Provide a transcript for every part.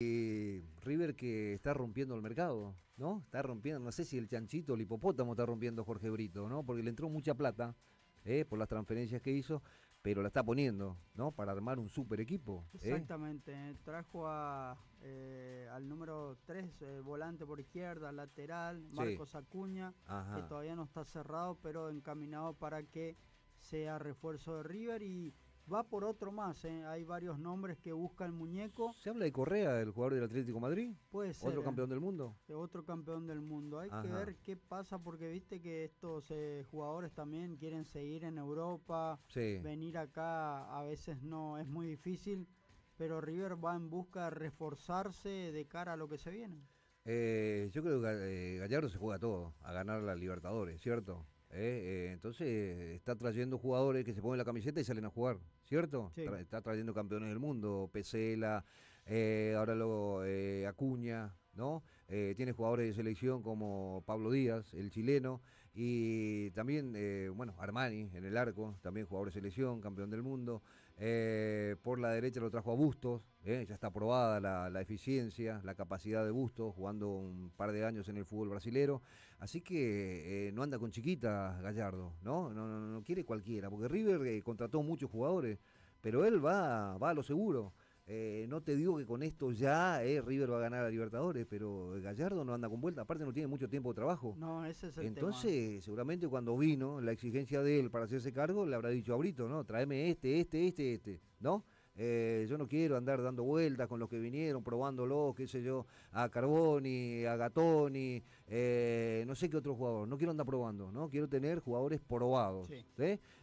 Eh, River que está rompiendo el mercado, ¿no? Está rompiendo, no sé si el chanchito, el hipopótamo está rompiendo Jorge Brito, ¿no? Porque le entró mucha plata eh, por las transferencias que hizo, pero la está poniendo, ¿no? Para armar un super equipo. ¿eh? Exactamente, trajo al número 3, volante por izquierda, lateral, Marcos Acuña, que todavía no está cerrado, pero encaminado para que sea refuerzo de River y va por otro más. ¿eh? Hay varios nombres que busca el muñeco. ¿Se habla de Correa, el jugador del Atlético Madrid? Puede ¿Otro ¿eh? campeón del mundo? Eh, otro campeón del mundo. Hay que ver qué pasa porque viste que estos jugadores también quieren seguir en Europa. Venir acá a veces no es muy difícil, pero River va en busca de reforzarse de cara a lo que se viene. yo creo que Gallardo se juega todo, a ganar la Libertadores, ¿cierto? Eh, eh, entonces está trayendo jugadores que se ponen la camiseta y salen a jugar, ¿cierto? está trayendo campeones del mundo, Pesela, eh, ahora lo Acuña, ¿no? Eh, tiene jugadores de selección como Pablo Díaz, el chileno, y también, eh, bueno, Armani en el arco, también jugador de selección, campeón del mundo. Eh, por la derecha lo trajo a Bustos, ya está probada la, eficiencia, la capacidad de Bustos, jugando un par de años en el fútbol brasilero. Así que no anda con chiquita Gallardo, ¿no? No, quiere cualquiera, porque River contrató muchos jugadores, pero él va, va a lo seguro. Eh, no te digo que con esto ya eh, River va a ganar a Libertadores, pero Gallardo no anda con vuelta, aparte no tiene mucho tiempo de trabajo. No, ese es el Entonces, seguramente cuando vino la exigencia de él para hacerse cargo, le habrá dicho a Brito, ¿no? Tráeme este, este, este, este, ¿no? Eh, yo no quiero andar dando vueltas con los que vinieron, probándolo, qué sé yo, a Carboni, a Gatoni, eh, no sé qué otro jugador. No quiero andar probando, ¿no? Quiero tener jugadores probados.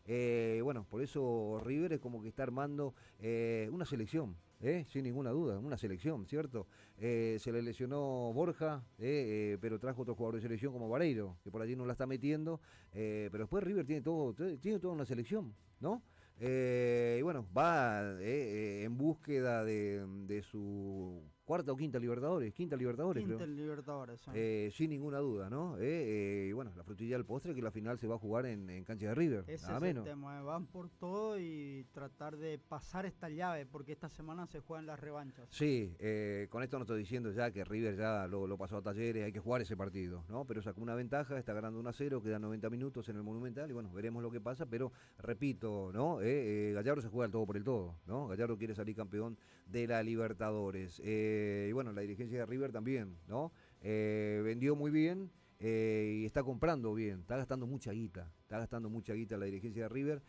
Eh, bueno, por eso River es como que está armando una selección. sin ninguna duda, una selección, ¿cierto? se le lesionó Borja, pero trajo otro jugador de selección como Vareiro, que por allí no la está metiendo, pero después River tiene todo, tiene toda una selección, ¿no? Eh, y bueno, va eh, eh, en búsqueda de, de su cuarta o quinta Libertadores, quinta Libertadores quinta Libertadores, eh, Sin ninguna duda, ¿no? Eh, eh, bueno, la frutilla del postre que la final se va a jugar en, cancha de River, Ese menos. van por todo y tratar de pasar esta llave, porque esta semana se juegan las revanchas. Sí, con esto no estoy diciendo ya que River ya lo, pasó a Talleres, hay que jugar ese partido, ¿no? Pero sacó una ventaja, está ganando 1 a 0, quedan 90 minutos en el Monumental y bueno, veremos lo que pasa, pero repito, ¿no? Gallardo se juega el todo por el todo, ¿no? Gallardo quiere salir campeón de la Libertadores. Eh, y bueno, la dirigencia de River también, ¿no? Eh, vendió muy bien eh, y está comprando bien, está gastando mucha guita, está gastando mucha guita la dirigencia de River